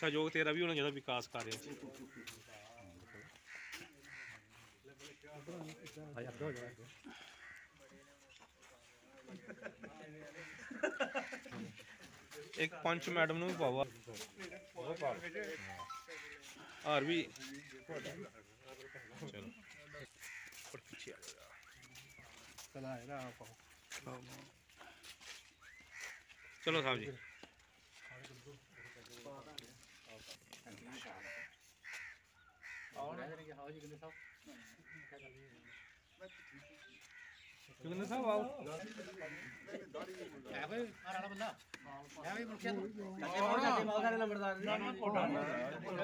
सहयोग अच्छा, तेरा भी होना चाहिए विकास कार्य एक पंच मैडम भी पावा हर भी चलो साहब जी ਆਓ ਜੀ ਗੰਦੇ ਸਾਹਿਬ ਗੰਦੇ ਆਓ ਐ ਵੇ ਆ ਬੰਦਾ ਐ ਵੇ ਮੁਖਿਆ ਤੂੰ ਅੱਗੇ ਬਹੁਤ ਜਾਂਦੇ ਬਹੁਤ ਸਾਰੇ ਲੰਬੜਦਾਰ ਨੇ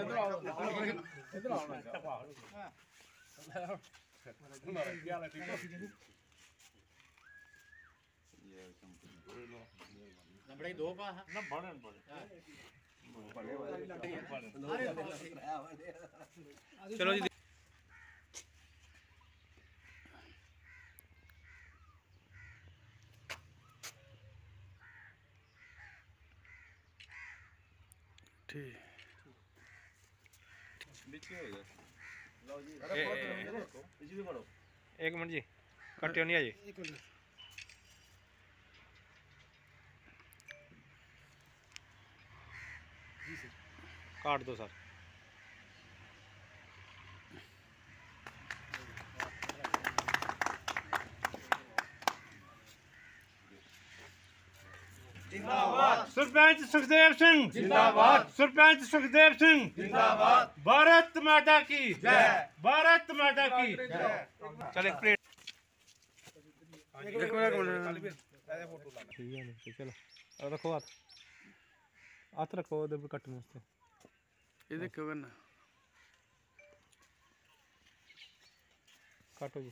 ਇਧਰ ਆਓ ਇਧਰ ਆਓ ਨਾ ਹਾਂ ਮਾਰਾ ਗਿਆ ਲੈ ਬੜੇ നമ്മുടെ ഈ ठीक एक मिनट जी कट्टियो नहीं आज काट दो सर सरपंच सुखदेव सिंह जिंदाबाद सरपंच सुखदेव सिंह जिंदाबाद भारत माता की जय भारत माता की चल एक प्लेट एक मिनट चलो रखो हाथ हाथ रखो उधर पे कटने वास्ते ये देखो करना काटो जी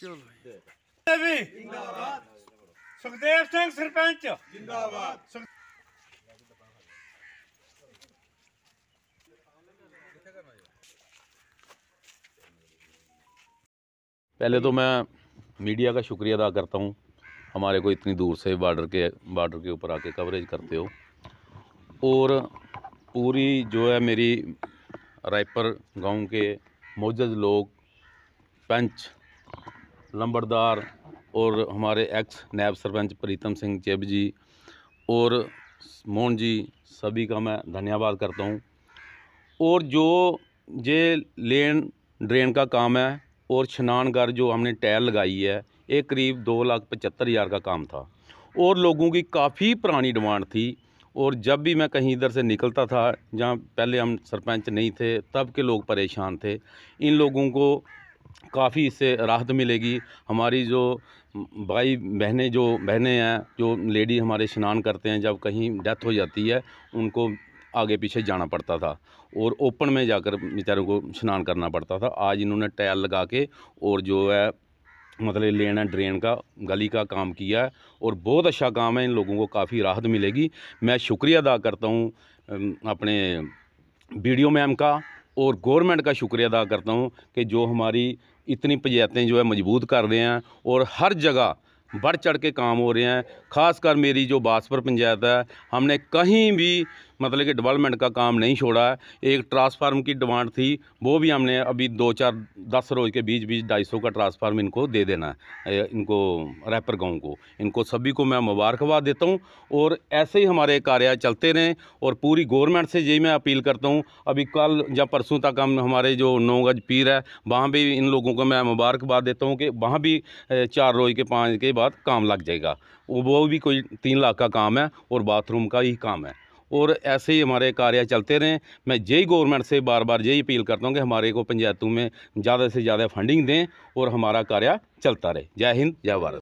चलो जिंदाबाद सुखदेव सिंह सरपंच पहले तो मैं मीडिया का शुक्रिया अदा करता हूँ हमारे को इतनी दूर से बॉर्डर के बॉर्डर के ऊपर आके कवरेज करते हो और पूरी जो है मेरी रायपर गांव के मोजज लोग पंच लंबड़दार और हमारे एक्स नैब सरपंच प्रीतम सिंह चिब जी और मोहन जी सभी का मैं धन्यवाद करता हूँ और जो ये लेन ड्रेन का काम है और कर जो हमने टैल लगाई है ये करीब दो लाख पचहत्तर हज़ार का काम था और लोगों की काफ़ी पुरानी डिमांड थी और जब भी मैं कहीं इधर से निकलता था जहाँ पहले हम सरपंच नहीं थे तब के लोग परेशान थे इन लोगों को काफ़ी इससे राहत मिलेगी हमारी जो भाई बहनें जो बहनें हैं जो लेडी हमारे स्नान करते हैं जब कहीं डेथ हो जाती है उनको आगे पीछे जाना पड़ता था और ओपन में जाकर बेचारों को स्नान करना पड़ता था आज इन्होंने टैल लगा के और जो है मतलब लेना ड्रेन का गली का काम किया है और बहुत अच्छा काम है इन लोगों को काफ़ी राहत मिलेगी मैं शुक्रिया अदा करता हूँ अपने वीडियो मैम का और गोरमेंट का शुक्रिया अदा करता हूँ कि जो हमारी इतनी पंचायतें जो है मजबूत कर रहे हैं और हर जगह बढ़ चढ़ के काम हो रहे हैं खासकर मेरी जो बासपुर पंचायत है हमने कहीं भी मतलब कि डेवलपमेंट का काम नहीं छोड़ा है एक ट्रांसफार्म की डिमांड थी वो भी हमने अभी दो चार दस रोज़ के बीच बीच ढाई सौ का ट्रांसफार्म इनको दे देना है इनको रैपर गाँव को इनको सभी को मैं मुबारकबाद देता हूँ और ऐसे ही हमारे कार्य चलते रहें और पूरी गवर्नमेंट से यही मैं अपील करता हूँ अभी कल या परसों तक हम हमारे जो नौ गज पीर है वहाँ भी इन लोगों को मैं मुबारकबाद देता हूँ कि वहाँ भी चार रोज के पाँच के बाद काम लग जाएगा वो भी कोई तीन लाख का काम है और बाथरूम का ही काम है और ऐसे ही हमारे कार्य चलते रहें मैं यही गवर्नमेंट से बार बार यही अपील करता हूँ कि हमारे को पंचायतों में ज़्यादा से ज़्यादा फंडिंग दें और हमारा कार्य चलता रहे जय हिंद जय भारत